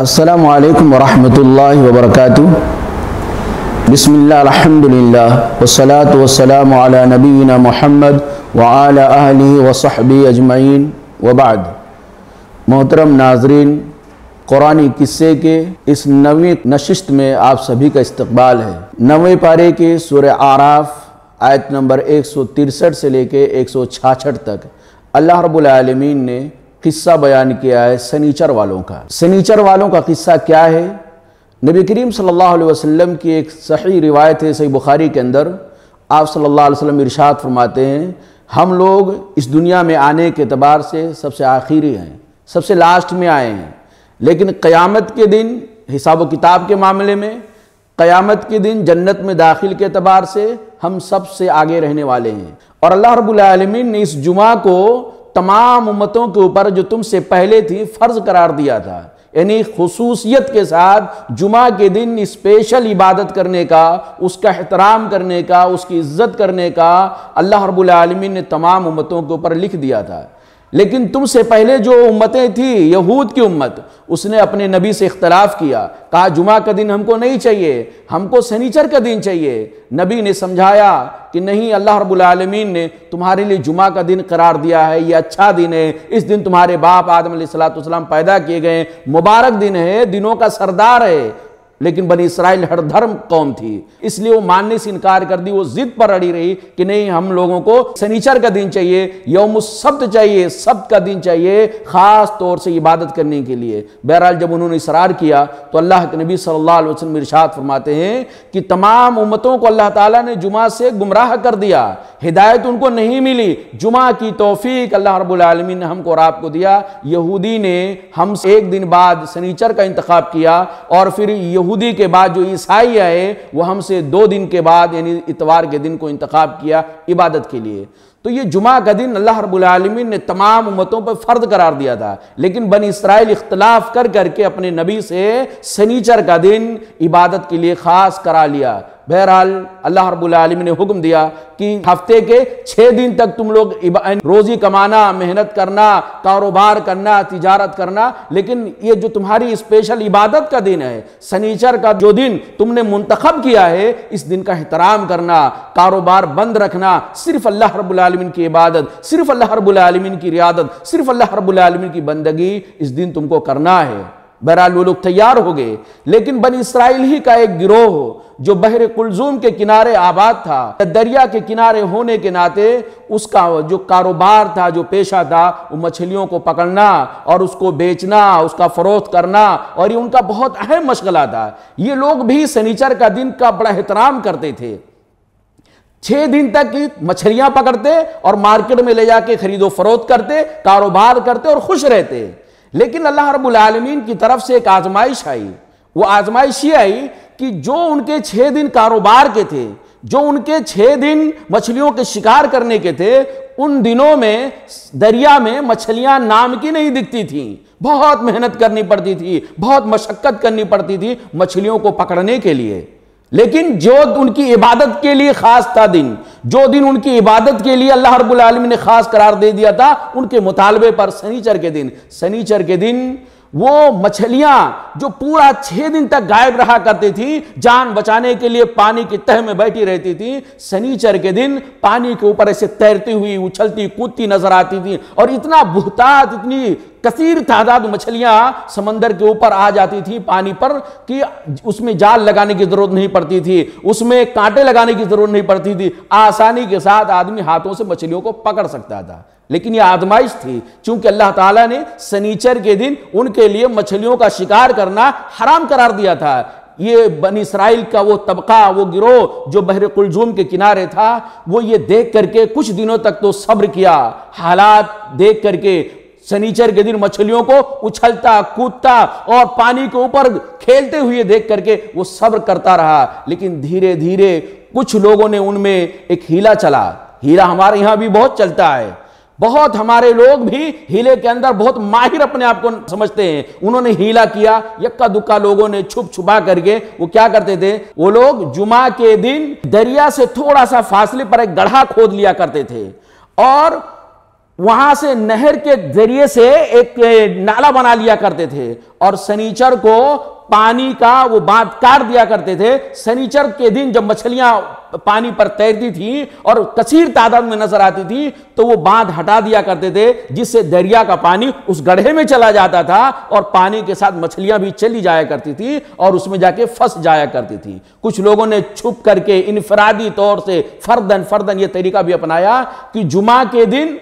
السلام علیکم ورحمۃ اللہ وبرکاتہ بسم اللہ الحمد للہ وسلاۃ وسلام علی نبینا محمد وعلی اہلی وصحبی اجمعین وبعد محترم ناظرین قرآن قصے کے اس نویں نششت میں آپ سبھی کا استقبال ہے نویں پارے کے سور آراف آیت نمبر ایک سو ترسٹھ سے لے کے ایک سو تک اللہ رب العالمین نے قصہ بیان کیا ہے سنیچر والوں کا سنیچر والوں کا قصہ کیا ہے نبی کریم صلی اللہ علیہ وسلم کی ایک صحیح روایت ہے صحیح بخاری کے اندر آپ صلی اللہ علیہ وسلم ارشاد فرماتے ہیں ہم لوگ اس دنیا میں آنے کے اعتبار سے سب سے آخری ہیں سب سے لاسٹ میں آئے ہیں لیکن قیامت کے دن حساب و کتاب کے معاملے میں قیامت کے دن جنت میں داخل کے اعتبار سے ہم سب سے آگے رہنے والے ہیں اور اللہ رب العالمین نے اس جمعہ کو تمام امتوں کے اوپر جو تم سے پہلے تھی فرض قرار دیا تھا یعنی خصوصیت کے ساتھ جمعہ کے دن اسپیشل عبادت کرنے کا اس کا احترام کرنے کا اس کی عزت کرنے کا اللہ رب العالمین نے تمام امتوں کے اوپر لکھ دیا تھا لیکن تم سے پہلے جو امتیں تھیں یہود کی امت اس نے اپنے نبی سے اختلاف کیا کہا جمعہ کا دن ہم کو نہیں چاہیے ہم کو سنیچر کا دن چاہیے نبی نے سمجھایا کہ نہیں اللہ رب العالمین نے تمہارے لیے جمعہ کا دن قرار دیا ہے یہ اچھا دن ہے اس دن تمہارے باپ آدم علیہ السلام پیدا کیے گئے مبارک دن ہے دنوں کا سردار ہے لیکن بنی اسرائیل ہر دھرم قوم تھی اس لیے وہ ماننے سے انکار کر دی وہ ضد پر اڑی رہی کہ نہیں ہم لوگوں کو سنیچر کا دن چاہیے یوم السبت چاہیے سبت کا دن چاہیے خاص طور سے عبادت کرنے کے لیے بہرحال جب انہوں نے اصرار کیا تو اللہ کے نبی صلی اللہ علیہ وسلم فرماتے ہیں کہ تمام امتوں کو اللہ تعالیٰ نے جمعہ سے گمراہ کر دیا ہدایت ان کو نہیں ملی جمعہ کی توفیق اللہ رب العالمین نے ہم کو اور آپ کو دیا یہودی نے ہم سے ایک دن بعد سنیچر کا انتخاب کیا اور پھر یہودی کے بعد جو عیسائی آئے وہ ہم سے دو دن کے بعد یعنی اتوار کے دن کو انتخاب کیا عبادت کے لیے تو یہ جمعہ کا دن اللہ رب العالمین نے تمام امتوں پر فرد قرار دیا تھا لیکن بن اسرائیل اختلاف کر کر کے اپنے نبی سے سنیچر کا دن عبادت کے لیے خاص کرا لیا بہرحال اللہ رب العالم نے حکم دیا کہ ہفتے کے چھ دن تک تم لوگ روزی کمانا محنت کرنا کاروبار کرنا تجارت کرنا لیکن یہ جو تمہاری اسپیشل عبادت کا دن ہے سنیچر کا جو دن تم نے منتخب کیا ہے اس دن کا احترام کرنا کاروبار بند رکھنا صرف اللہ رب العالمین کی عبادت صرف اللہ رب العالمین کی ریادت صرف اللہ رب العالمین کی بندگی اس دن تم کو کرنا ہے بہرحال وہ لوگ تیار ہو گئے لیکن بن اسرائیل ہی کا ایک گروہ جو بحر کلزوم کے کنارے آباد تھا دریا کے کنارے ہونے کے ناطے اس کا جو کاروبار تھا جو پیشہ تھا وہ مچھلیوں کو پکڑنا اور اس کو بیچنا اس کا فروخت کرنا اور یہ ان کا بہت اہم مشغلہ تھا یہ لوگ بھی سنیچر کا دن کا بڑا احترام کرتے تھے چھ دن تک کی مچھلیاں پکڑتے اور مارکیٹ میں لے جا کے خرید و فروخت کرتے کاروبار کرتے اور خوش رہتے لیکن اللہ رب العالمین کی طرف سے ایک آزمائش آئی وہ آزمائش یہ آئی کہ جو ان کے چھ دن کاروبار کے تھے جو ان کے چھ دن مچھلیوں کے شکار کرنے کے تھے ان دنوں میں دریا میں مچھلیاں نام کی نہیں دکھتی تھیں بہت محنت کرنی پڑتی تھی بہت مشقت کرنی پڑتی تھی مچھلیوں کو پکڑنے کے لیے لیکن جو ان کی عبادت کے لیے خاص تھا دن جو دن ان کی عبادت کے لیے اللہ رب العالمین نے خاص قرار دے دیا تھا ان کے مطالبے پر سنیچر کے دن سنیچر کے دن وہ مچھلیاں جو پورا چھ دن تک گائب رہا کرتی تھی جان بچانے کے لیے پانی کی تہ میں بیٹھی رہتی تھی سنیچر کے دن پانی کے اوپر ایسے تیرتی ہوئی اچھلتی کودتی نظر آتی تھی اور اتنا بہتات اتنی کثیر تعداد مچھلیاں سمندر کے اوپر آ جاتی تھی پانی پر کہ اس میں جال لگانے کی ضرورت نہیں پڑتی تھی اس میں کانٹے لگانے کی ضرورت نہیں پڑتی تھی آسانی کے ساتھ آدمی ہاتھوں سے مچھلیوں کو پکڑ سکتا تھا لیکن یہ آدمائش تھی چونکہ اللہ تعالیٰ نے سنیچر کے دن ان کے لیے مچھلیوں کا شکار کرنا حرام قرار دیا تھا یہ بن اسرائیل کا وہ طبقہ وہ گروہ جو بحر کلزوم کے کنارے تھا وہ یہ دیکھ کر کے کچھ دنوں تک تو صبر کیا حالات دیکھ کر کے سنیچر کے دن مچھلیوں کو اچھلتا کودتا اور پانی کے اوپر کھیلتے ہوئے دیکھ کر کے وہ صبر کرتا رہا لیکن دھیرے دھیرے کچھ لوگوں نے ان میں ایک ہیلا چلا ہیلا ہمارے یہاں بھی بہت ہمارے لوگ بھی ہیلے کے اندر بہت ماہر اپنے آپ کو سمجھتے ہیں انہوں نے ہیلا کیا یکا دکا لوگوں نے چھپ چھپا کر کے وہ کیا کرتے تھے وہ لوگ جمعہ کے دن دریا سے تھوڑا سا فاصلے پر ایک گڑھا کھود لیا کرتے تھے اور وہاں سے نہر کے ذریعے سے ایک نالا بنا لیا کرتے تھے اور سنیچر کو پانی کا وہ بات کاٹ دیا کرتے تھے سنیچر کے دن جب مچھلیاں پانی پر تیرتی تھیں اور کثیر تعداد میں نظر آتی تھی تو وہ باندھ ہٹا دیا کرتے تھے جس سے دریا کا پانی اس گڑھے میں چلا جاتا تھا اور پانی کے ساتھ مچھلیاں بھی چلی جایا کرتی تھی اور اس میں جا کے پھنس جایا کرتی تھی کچھ لوگوں نے چھپ کر کے انفرادی طور سے فردن فردن یہ طریقہ بھی اپنایا کہ جمعہ کے دن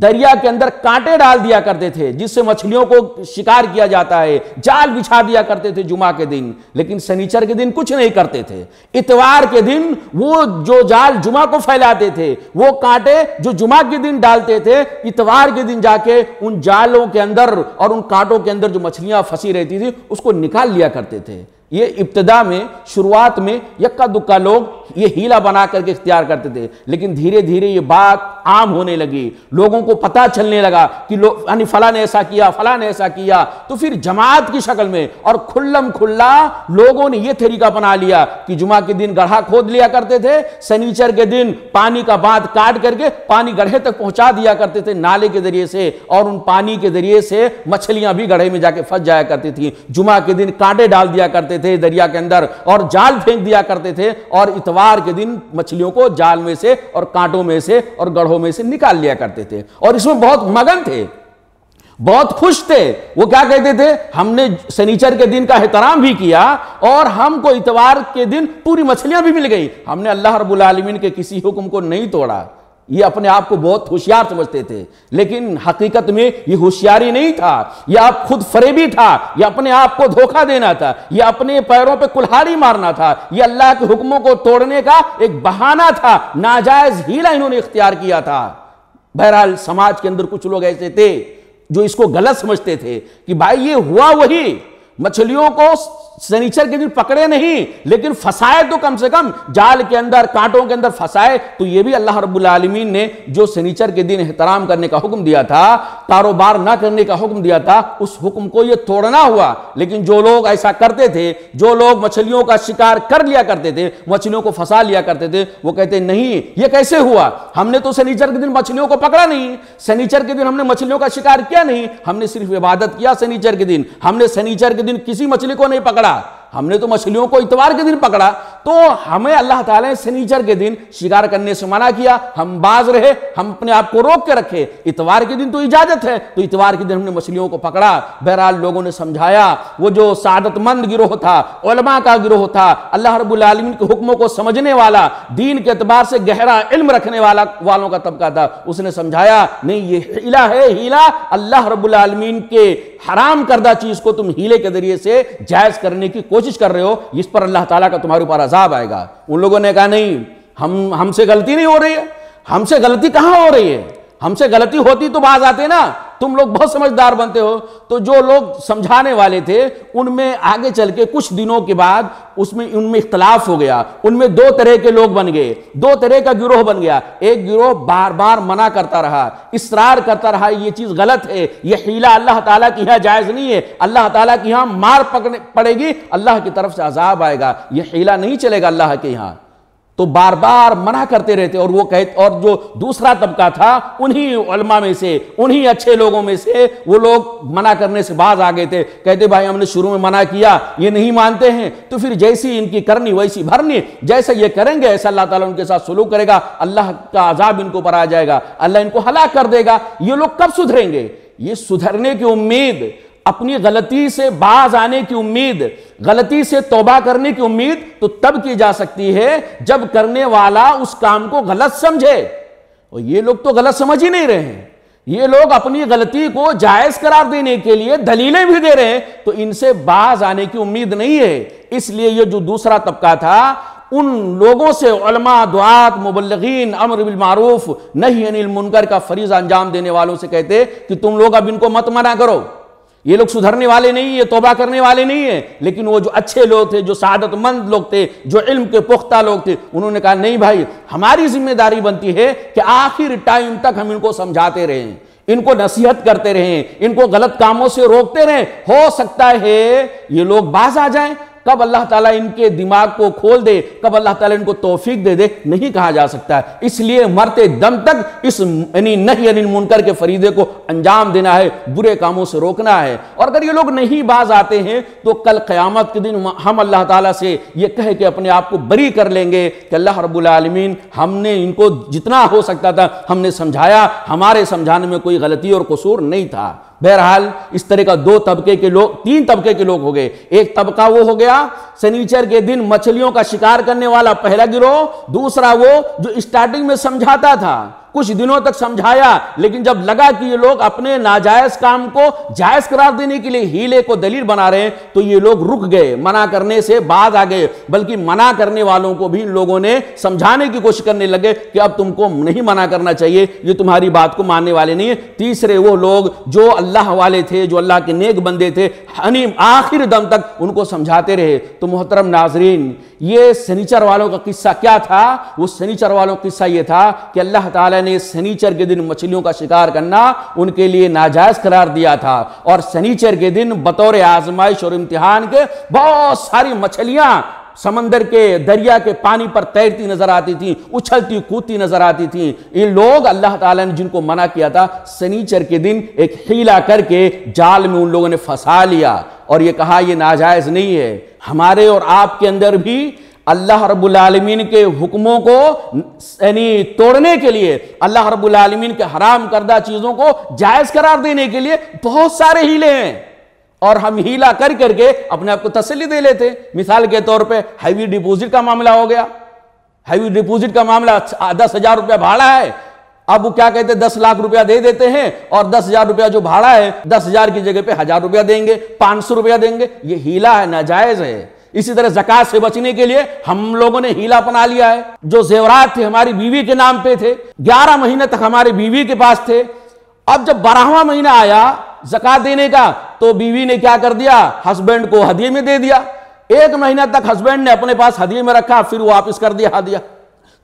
دریا کے اندر کانٹے ڈال دیا کرتے تھے جس سے مچھلیوں کو شکار کیا جاتا ہے جال بچھا دیا کرتے تھے جمعہ کے دن لیکن سنیچر کے دن کچھ نہیں کرتے تھے اتوار کے دن وہ جو جال جمعہ کو پھیلاتے تھے وہ کانٹے جو جمعہ کے دن ڈالتے تھے اتوار کے دن جا کے ان جالوں کے اندر اور ان کانٹوں کے اندر جو مچھلیاں پھنسی رہتی تھی اس کو نکال لیا کرتے تھے یہ ابتدا میں شروعات میں یکا دکا لوگ یہ ہیلا بنا کر کے اختیار کرتے تھے لیکن دھیرے دھیرے یہ بات عام ہونے لگی لوگوں کو پتہ چلنے لگا کہ لوگ یعنی فلاں نے ایسا کیا فلاں نے ایسا کیا تو پھر جماعت کی شکل میں اور کھلم کھلا لوگوں نے یہ طریقہ بنا لیا کہ جمعہ کے دن گڑھا کھود لیا کرتے تھے سنیچر کے دن پانی کا باندھ کاٹ کر کے پانی گڑھے تک پہنچا دیا کرتے تھے نالے کے ذریعے سے اور ان پانی کے ذریعے سے مچھلیاں بھی گڑھے میں جا کے پھنس جایا کرتی تھیں جمعہ کے دن کانٹے ڈال دیا کرتے تھے تھے دریا کے اندر اور جال پھینک دیا کرتے تھے اور اتوار کے دن مچھلیوں کو جال میں سے اور کانٹوں میں سے اور گڑھوں میں سے نکال لیا کرتے تھے اور اس میں بہت مگن تھے بہت خوش تھے وہ کیا کہتے تھے ہم نے سنیچر کے دن کا احترام بھی کیا اور ہم کو اتوار کے دن پوری مچھلیاں بھی مل گئی ہم نے اللہ رب العالمین کے کسی حکم کو نہیں توڑا یہ اپنے آپ کو بہت ہوشیار سمجھتے تھے لیکن حقیقت میں یہ ہوشیاری نہیں تھا یہ آپ خود فریبی تھا یہ اپنے آپ کو دھوکہ دینا تھا یہ اپنے پیروں پہ کلہاری مارنا تھا یہ اللہ کے حکموں کو توڑنے کا ایک بہانہ تھا ناجائز ہیلا انہوں نے اختیار کیا تھا بہرحال سماج کے اندر کچھ لوگ ایسے تھے جو اس کو غلط سمجھتے تھے کہ بھائی یہ ہوا وہی مچھلیوں کو سنیچر کے دن پکڑے نہیں لیکن پھنسائے تو کم سے کم جال کے اندر کانٹوں کے اندر پھنسائے تو یہ بھی اللہ رب العالمین نے جو سنیچر کے دن احترام کرنے کا حکم دیا تھا کاروبار نہ کرنے کا حکم دیا تھا اس حکم کو یہ توڑنا ہوا لیکن جو لوگ ایسا کرتے تھے جو لوگ مچھلیوں کا شکار کر لیا کرتے تھے مچھلیوں کو پھنسا لیا کرتے تھے وہ کہتے نہیں یہ کیسے ہوا ہم نے تو سنیچر کے دن مچھلیوں کو پکڑا نہیں سنیچر کے دن ہم نے مچھلیوں کا شکار کیا نہیں ہم نے صرف عبادت کیا سنیچر کے دن ہم نے سنیچر کے دن دن کسی مچھلی کو نہیں پکڑا ہم نے تو مچھلیوں کو اتوار کے دن پکڑا تو ہمیں اللہ تعالیٰ نے سنیچر کے دن شکار کرنے سے منع کیا ہم باز رہے ہم اپنے آپ کو روک کے رکھے اتوار کے دن تو اجازت ہے تو اتوار کے دن ہم نے مچھلیوں کو پکڑا بہرحال لوگوں نے سمجھایا وہ جو سعادت مند گروہ تھا علماء کا گروہ تھا اللہ رب العالمین کے حکموں کو سمجھنے والا دین کے اعتبار سے گہرا علم رکھنے والا والوں کا طبقہ تھا اس نے سمجھایا نہیں یہ ہیلا ہے ہیلا اللہ رب العالمین کے حرام کردہ چیز کو تم ہیلے کے ذریعے سے جائز کرنے کی کوشش کوشش کر رہے ہو اس پر اللہ تعالیٰ کا تمہارے اوپر عذاب آئے گا ان لوگوں نے کہا نہیں ہم سے غلطی نہیں ہو رہی ہے ہم سے غلطی کہاں ہو رہی ہے ہم سے غلطی ہوتی تو باز آتے نا تم لوگ بہت سمجھدار بنتے ہو تو جو لوگ سمجھانے والے تھے ان میں آگے چل کے کچھ دنوں کے بعد اس میں ان میں اختلاف ہو گیا ان میں دو طرح کے لوگ بن گئے دو طرح کا گروہ بن گیا ایک گروہ بار بار منع کرتا رہا اسرار کرتا رہا یہ چیز غلط ہے یہ حیلہ اللہ تعالیٰ کی یہاں جائز نہیں ہے اللہ تعالیٰ کی یہاں مار پڑے گی اللہ کی طرف سے عذاب آئے گا یہ حیلہ نہیں چلے گا اللہ کے یہاں تو بار بار منع کرتے رہتے اور وہ کہتے اور جو دوسرا طبقہ تھا انہی علماء میں سے انہی اچھے لوگوں میں سے وہ لوگ منع کرنے سے باز آ گئے تھے کہتے بھائی ہم نے شروع میں منع کیا یہ نہیں مانتے ہیں تو پھر جیسی ان کی کرنی ویسی بھرنی جیسے یہ کریں گے ایسا اللہ تعالیٰ ان کے ساتھ سلوک کرے گا اللہ کا عذاب ان کو پر آ جائے گا اللہ ان کو ہلاک کر دے گا یہ لوگ کب سدھریں گے یہ سدھرنے کی امید اپنی غلطی سے باز آنے کی امید غلطی سے توبہ کرنے کی امید تو تب کی جا سکتی ہے جب کرنے والا اس کام کو غلط سمجھے اور یہ لوگ تو غلط سمجھ ہی نہیں رہے ہیں یہ لوگ اپنی غلطی کو جائز قرار دینے کے لیے دلیلیں بھی دے رہے ہیں تو ان سے باز آنے کی امید نہیں ہے اس لیے یہ جو دوسرا طبقہ تھا ان لوگوں سے علماء دعات مبلغین امر بالمعروف نہیں انیل المنکر کا فریض انجام دینے والوں سے کہتے کہ تم لوگ اب ان کو مت منع کرو یہ لوگ سدھرنے والے نہیں ہیں توبہ کرنے والے نہیں ہیں لیکن وہ جو اچھے لوگ تھے جو سعادت مند لوگ تھے جو علم کے پختہ لوگ تھے انہوں نے کہا نہیں بھائی ہماری ذمہ داری بنتی ہے کہ آخر ٹائم تک ہم ان کو سمجھاتے رہیں ان کو نصیحت کرتے رہیں ان کو غلط کاموں سے روکتے رہیں ہو سکتا ہے یہ لوگ باز آ جائیں کب اللہ تعالیٰ ان کے دماغ کو کھول دے کب اللہ تعالیٰ ان کو توفیق دے دے نہیں کہا جا سکتا ہے اس لیے مرتے دم تک اس یعنی یعنی منکر کے فریدے کو انجام دینا ہے برے کاموں سے روکنا ہے اور اگر یہ لوگ نہیں باز آتے ہیں تو کل قیامت کے دن ہم اللہ تعالیٰ سے یہ کہہ کے اپنے آپ کو بری کر لیں گے کہ اللہ رب العالمین ہم نے ان کو جتنا ہو سکتا تھا ہم نے سمجھایا ہمارے سمجھانے میں کوئی غلطی اور قصور نہیں تھا بہرحال اس طرح کا دو طبقے کے لوگ تین طبقے کے لوگ ہو گئے ایک طبقہ وہ ہو گیا سنیچر کے دن مچھلیوں کا شکار کرنے والا پہلا گروہ دوسرا وہ جو اسٹارٹنگ میں سمجھاتا تھا کچھ دنوں تک سمجھایا لیکن جب لگا کہ یہ لوگ اپنے ناجائز کام کو جائز قرار دینے کے لیے ہیلے کو دلیل بنا رہے ہیں تو یہ لوگ رک گئے منع کرنے سے بعد آ گئے بلکہ منع کرنے والوں کو بھی لوگوں نے سمجھانے کی کوشش کرنے لگے کہ اب تم کو نہیں منع کرنا چاہیے یہ تمہاری بات کو ماننے والے نہیں ہیں تیسرے وہ لوگ جو اللہ والے تھے جو اللہ کے نیک بندے تھے آخر دم تک ان کو سمجھاتے رہے تو محترم ناظرین یہ سنیچر والوں کا قصہ کیا تھا وہ سنیچر والوں کا قصہ یہ تھا کہ اللہ تعالیٰ نے سنیچر کے دن مچھلیوں کا شکار کرنا ان کے لیے ناجائز قرار دیا تھا اور سنیچر کے دن بطور آزمائش اور امتحان کے بہت ساری مچھلیاں سمندر کے دریا کے پانی پر تیرتی نظر آتی تھی اچھلتی کودتی نظر آتی تھی یہ لوگ اللہ تعالیٰ نے جن کو منع کیا تھا سنیچر کے دن ایک حیلہ کر کے جال میں ان لوگوں نے فسا لیا اور یہ کہا یہ ناجائز نہیں ہے ہمارے اور آپ کے اندر بھی اللہ رب العالمین کے حکموں کو یعنی توڑنے کے لیے اللہ رب العالمین کے حرام کردہ چیزوں کو جائز قرار دینے کے لیے بہت سارے ہیلے ہیں اور ہم ہیلا کر کر کے اپنے آپ کو تسلی دے لیتے ہیں مثال کے طور پہ ہیوی ڈپوزٹ کا معاملہ ہو گیا ہیوی ڈپوزٹ کا معاملہ دس ہزار روپیہ بھاڑا ہے اب وہ کیا کہتے ہیں دس لاکھ روپیہ دے دیتے ہیں اور دس ہزار روپیہ جو بھاڑا ہے دس ہزار کی جگہ پہ ہزار روپیہ دیں گے پانچ سو روپیہ دیں گے یہ ہیلا ہے ناجائز ہے اسی طرح زکات سے بچنے کے لیے ہم لوگوں نے ہیلا اپنا لیا ہے جو زیورات تھے ہماری بیوی کے نام پہ تھے گیارہ مہینے تک ہماری بیوی کے پاس تھے اب جب بارہواں مہینہ آیا زکات دینے کا تو بیوی نے کیا کر دیا ہسبینڈ کو ہدیے میں دے دیا ایک مہینہ تک ہسبینڈ نے اپنے پاس ہدیے میں رکھا پھر واپس کر دیا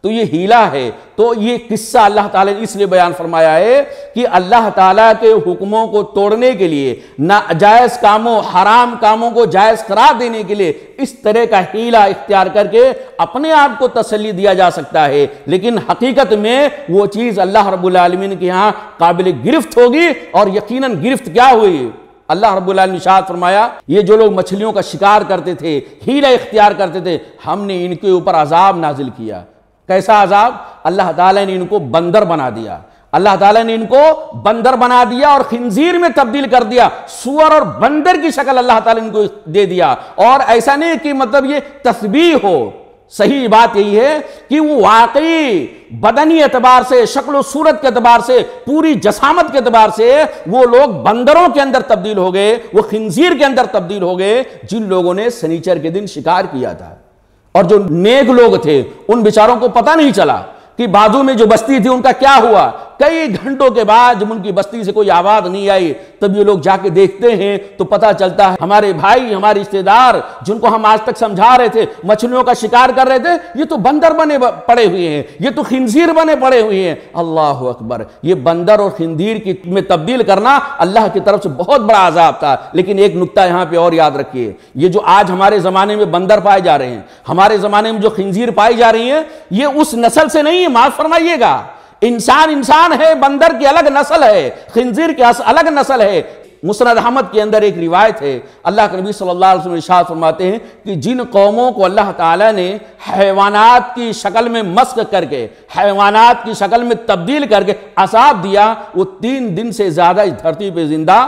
تو یہ ہیلا ہے تو یہ قصہ اللہ تعالیٰ نے اس لیے بیان فرمایا ہے کہ اللہ تعالیٰ کے حکموں کو توڑنے کے لیے ناجائز کاموں حرام کاموں کو جائز قرار دینے کے لیے اس طرح کا ہیلا اختیار کر کے اپنے آپ کو تسلی دیا جا سکتا ہے لیکن حقیقت میں وہ چیز اللہ رب العالمین کے ہاں قابل گرفت ہوگی اور یقیناً گرفت کیا ہوئی اللہ رب العالمین شاہد فرمایا یہ جو لوگ مچھلیوں کا شکار کرتے تھے ہیلا اختیار کرتے تھے ہم نے ان کے اوپر عذاب نازل کیا کیسا عذاب اللہ تعالیٰ نے ان کو بندر بنا دیا اللہ تعالیٰ نے ان کو بندر بنا دیا اور خنزیر میں تبدیل کر دیا سور اور بندر کی شکل اللہ تعالیٰ ان کو دے دیا اور ایسا نہیں کہ مطلب یہ تسبیح ہو صحیح بات یہی ہے کہ وہ واقعی بدنی اعتبار سے شکل و صورت کے اعتبار سے پوری جسامت کے اعتبار سے وہ لوگ بندروں کے اندر تبدیل ہو گئے وہ خنزیر کے اندر تبدیل ہو گئے جن لوگوں نے سنیچر کے دن شکار کیا تھا اور جو نیک لوگ تھے ان بیچاروں کو پتہ نہیں چلا کہ بازو میں جو بستی تھی ان کا کیا ہوا کئی گھنٹوں کے بعد جب ان کی بستی سے کوئی آواز نہیں آئی تب یہ لوگ جا کے دیکھتے ہیں تو پتہ چلتا ہے ہمارے بھائی ہمارے رشتہ دار جن کو ہم آج تک سمجھا رہے تھے مچھلیوں کا شکار کر رہے تھے یہ تو بندر بنے پڑے ہوئے ہیں یہ تو خنزیر بنے پڑے ہوئے ہیں اللہ اکبر یہ بندر اور خنزیر کی تبدیل کرنا اللہ کی طرف سے بہت بڑا عذاب تھا لیکن ایک نکتہ یہاں پہ اور یاد رکھیے یہ جو آج ہمارے زمانے میں بندر پائے جا رہے ہیں ہمارے زمانے میں جو خنزیر پائی جا رہی ہیں یہ اس نسل سے نہیں ہے معاف فرمائیے گا انسان انسان ہے بندر کی الگ نسل ہے خنزیر کی الگ نسل ہے مسند احمد کے اندر ایک روایت ہے اللہ کے نبی صلی اللہ علیہ وسلم ارشاد فرماتے ہیں کہ جن قوموں کو اللہ تعالیٰ نے حیوانات کی شکل میں مسق کر کے حیوانات کی شکل میں تبدیل کر کے عذاب دیا وہ تین دن سے زیادہ اس دھرتی پہ زندہ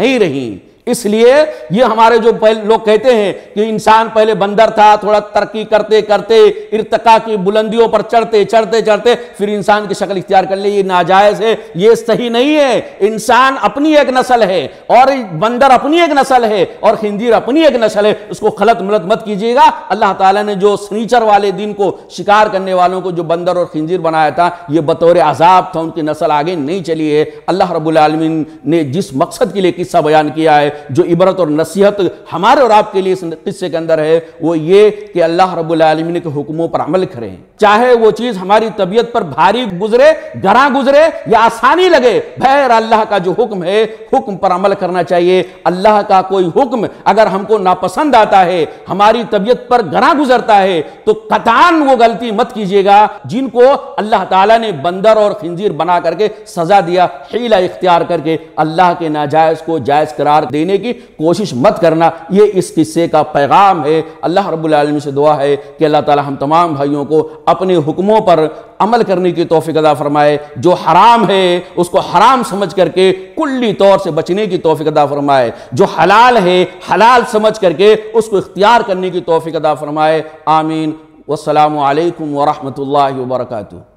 نہیں رہیں اس لیے یہ ہمارے جو لوگ کہتے ہیں کہ انسان پہلے بندر تھا تھوڑا ترقی کرتے کرتے ارتقا کی بلندیوں پر چڑھتے چڑھتے چڑھتے پھر انسان کی شکل اختیار کر لے یہ ناجائز ہے یہ صحیح نہیں ہے انسان اپنی ایک نسل ہے اور بندر اپنی ایک نسل ہے اور خندیر اپنی ایک نسل ہے اس کو خلط ملت مت کیجیے گا اللہ تعالیٰ نے جو سنیچر والے دن کو شکار کرنے والوں کو جو بندر اور خندیر بنایا تھا یہ بطور عذاب تھا ان کی نسل آگے نہیں چلی ہے اللہ رب العالمین نے جس مقصد کے لیے قصہ بیان کیا ہے جو عبرت اور نصیحت ہمارے اور آپ کے لیے اس قصے کے اندر ہے وہ یہ کہ اللہ رب العالمین کے حکموں پر عمل کریں چاہے وہ چیز ہماری طبیعت پر بھاری گزرے گراں گزرے یا آسانی لگے بہر اللہ کا جو حکم ہے حکم پر عمل کرنا چاہیے اللہ کا کوئی حکم اگر ہم کو ناپسند آتا ہے ہماری طبیعت پر گراں گزرتا ہے تو قطان وہ غلطی مت کیجئے گا جن کو اللہ تعالیٰ نے بندر اور خنزیر بنا کر کے سزا دیا حیلہ اختیار کر کے اللہ کے ناجائز کو جائز قرار دے دینے کی کوشش مت کرنا یہ اس قصے کا پیغام ہے اللہ رب العالمین سے دعا ہے کہ اللہ تعالی ہم تمام بھائیوں کو اپنے حکموں پر عمل کرنے کی توفیق ادا فرمائے جو حرام ہے اس کو حرام سمجھ کر کے کلی طور سے بچنے کی توفیق ادا فرمائے جو حلال ہے حلال سمجھ کر کے اس کو اختیار کرنے کی توفیق ادا فرمائے آمین والسلام علیکم ورحمۃ اللہ وبرکاتہ